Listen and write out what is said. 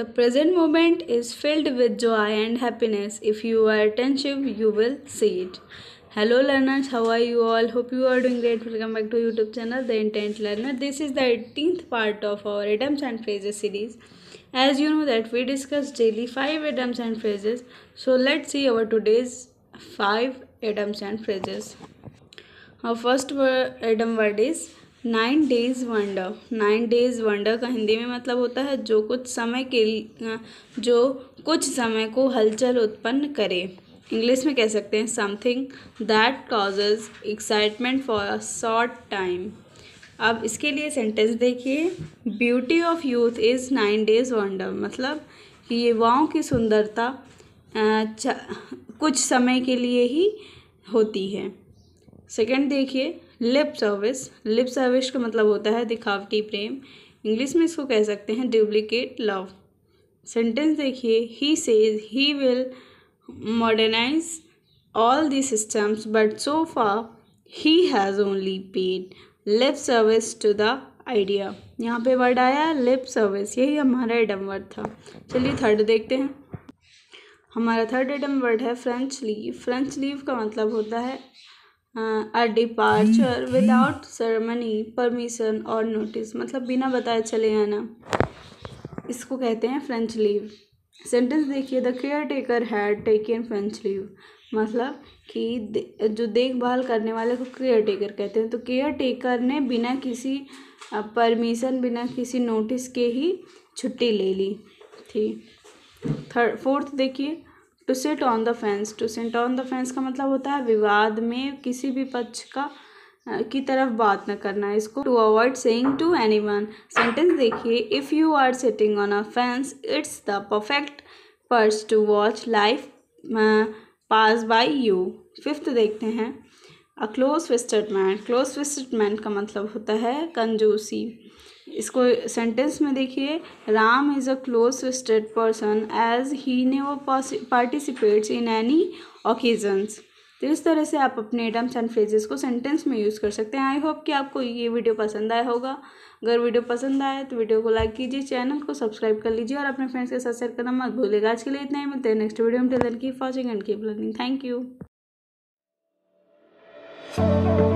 The present moment is filled with joy and happiness. If you are attentive, you will see it. Hello learners, how are you all? Hope you are doing great. Welcome back to YouTube channel The Intent Learner. This is the 18th part of our idioms and phrases series. As you know that we discuss daily 5 idioms and phrases. So let's see our today's 5 idioms and phrases. Our first word, idiom word is nine days wonder nine days wonder का हिंदी में मतलब होता है जो कुछ समय के हाँ, जो कुछ समय को हलचल उत्पन्न करे इंग्लिश में कह सकते हैं something that causes excitement for a short time अब इसके लिए सेंटेंस देखिए beauty of youth is nine days wonder मतलब युवाओं की सुंदरता कुछ समय के लिए ही होती है सेकंड देखिए लिप सर्विस लिप सर्विस का मतलब होता है दिखावटी प्रेम इंग्लिश में इसको कह सकते हैं डुप्लीकेट लव सेंटेंस देखिए he says he will modernise all the systems but so far he has only paid lip service to the idea यहाँ पे वर्ड आया लिप सर्विस यही हमारा एडम वर्ड था चलिए थर्ड देखते हैं हमारा थर्ड एडम वर्ड है फ्रेंच लीव फ्रेंच लीव का मतलब होता है a departure without ceremony permission और नोटिस मतलब बिना बताए चले आना इसको कहते हैं फ्रेंच लीव सेंटेंस देखिए the caretaker had taken French leave मतलब कि जो देखभाल करने वाले को केयर टेकर कहते हैं तो केयर टेकर ने बिना किसी परमिशन बिना किसी नोटिस के ही छुट्टी ले ली थी थर्ड फोर्थ देखिए to sit on the fence to sit on the fence का मतलब होता है विवाद में किसी भी पक्ष का की तरफ बात न करना इसको to avoid saying to anyone sentence देखिए if you are sitting on a fence it's the perfect perch to watch life pass by you fifth देखते हैं a close fisted man close fisted man का मतलब होता है कंजूसी इसको sentence में देखिए Ram is a close trusted person as he never participates in any occasions तो इस तरह से आप अपने एडम्स एंड फ्रेजेस को सेंटेंस में यूज़ कर सकते हैं आई होप कि आपको ये वीडियो पसंद आया होगा अगर वीडियो पसंद आए तो वीडियो को लाइक कीजिए चैनल को सब्सक्राइब कर लीजिए और अपने फ्रेंड्स के साथ शेयर करना मत भूलेगा आज के लिए इतना ही मिलते हैं नेक्स्ट वीडियो में till then keep watching and keep learning thank you